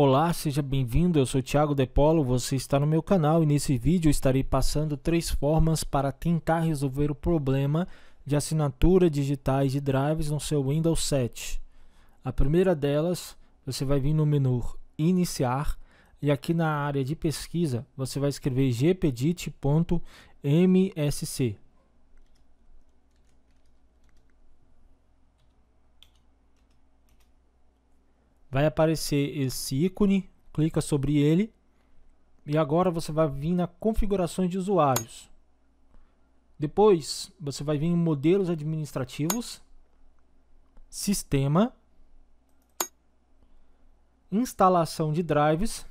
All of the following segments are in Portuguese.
Olá, seja bem-vindo. Eu sou Thiago Depolo, você está no meu canal e nesse vídeo estarei passando três formas para tentar resolver o problema de assinatura digitais de drives no seu Windows 7. A primeira delas, você vai vir no menu Iniciar e aqui na área de pesquisa você vai escrever gpedit.msc. vai aparecer esse ícone, clica sobre ele e agora você vai vir na configurações de usuários. Depois você vai vir em modelos administrativos, sistema, instalação de drives,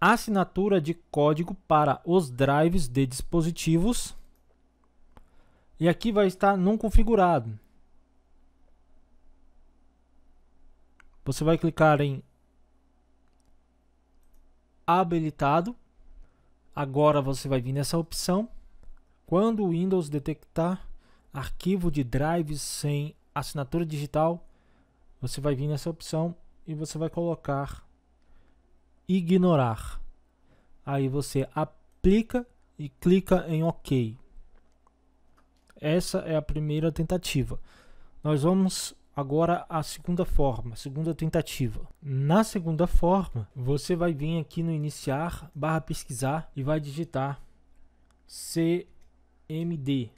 assinatura de código para os drives de dispositivos. E aqui vai estar não configurado. Você vai clicar em habilitado. Agora você vai vir nessa opção. Quando o Windows detectar arquivo de drive sem assinatura digital, você vai vir nessa opção e você vai colocar ignorar. Aí você aplica e clica em OK. Essa é a primeira tentativa. Nós vamos Agora a segunda forma, a segunda tentativa. Na segunda forma, você vai vir aqui no iniciar, barra pesquisar e vai digitar CMD.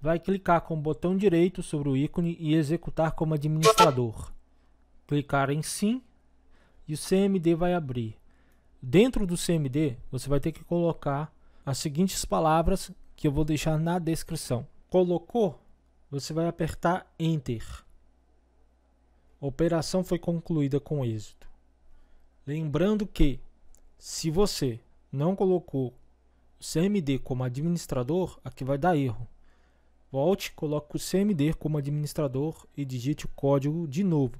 Vai clicar com o botão direito sobre o ícone e executar como administrador. Clicar em sim e o CMD vai abrir. Dentro do CMD, você vai ter que colocar as seguintes palavras que eu vou deixar na descrição. Colocou? você vai apertar Enter. operação foi concluída com êxito. Lembrando que, se você não colocou o CMD como administrador, aqui vai dar erro. Volte, coloque o CMD como administrador e digite o código de novo.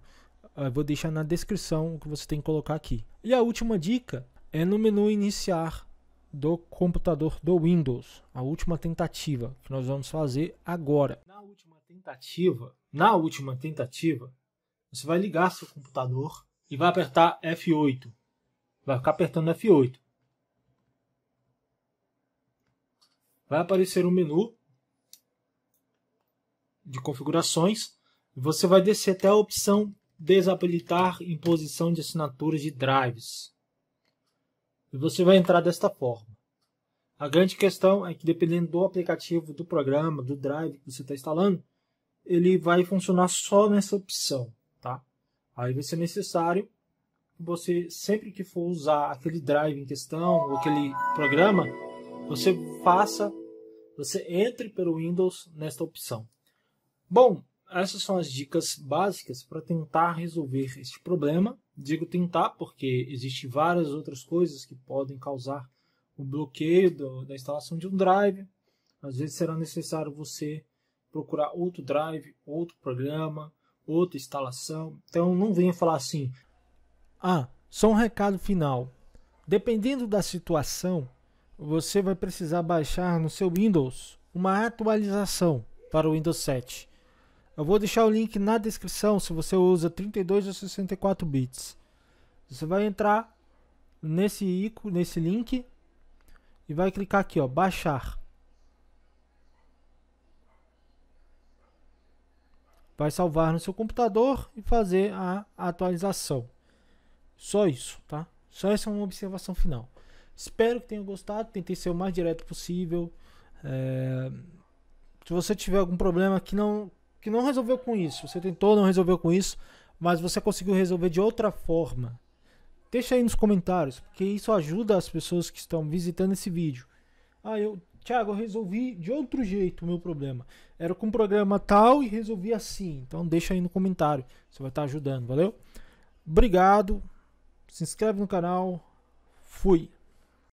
Ah, eu vou deixar na descrição o que você tem que colocar aqui. E a última dica é no menu iniciar do computador do Windows, a última tentativa que nós vamos fazer agora tentativa, na última tentativa, você vai ligar seu computador e vai apertar F8. Vai ficar apertando F8. Vai aparecer um menu de configurações. E você vai descer até a opção desabilitar imposição de assinaturas de drives. E você vai entrar desta forma. A grande questão é que dependendo do aplicativo, do programa, do drive que você está instalando, ele vai funcionar só nessa opção, tá? Aí vai ser necessário você sempre que for usar aquele drive em questão ou aquele programa, você faça, você entre pelo Windows nesta opção. Bom, essas são as dicas básicas para tentar resolver este problema. Digo tentar porque existem várias outras coisas que podem causar o bloqueio do, da instalação de um drive. Às vezes será necessário você procurar outro drive, outro programa, outra instalação. Então não venha falar assim. Ah, só um recado final. Dependendo da situação, você vai precisar baixar no seu Windows uma atualização para o Windows 7. Eu vou deixar o link na descrição se você usa 32 ou 64 bits. Você vai entrar nesse ícone, nesse link e vai clicar aqui, ó, baixar. vai salvar no seu computador e fazer a atualização. Só isso, tá? Só essa é uma observação final. Espero que tenham gostado. Tentei ser o mais direto possível. É... Se você tiver algum problema que não, que não resolveu com isso, você tentou, não resolveu com isso, mas você conseguiu resolver de outra forma, deixa aí nos comentários, porque isso ajuda as pessoas que estão visitando esse vídeo. Ah, eu Tiago, eu resolvi de outro jeito o meu problema. Era com um programa tal e resolvi assim. Então deixa aí no comentário. Você vai estar ajudando, valeu? Obrigado. Se inscreve no canal. Fui.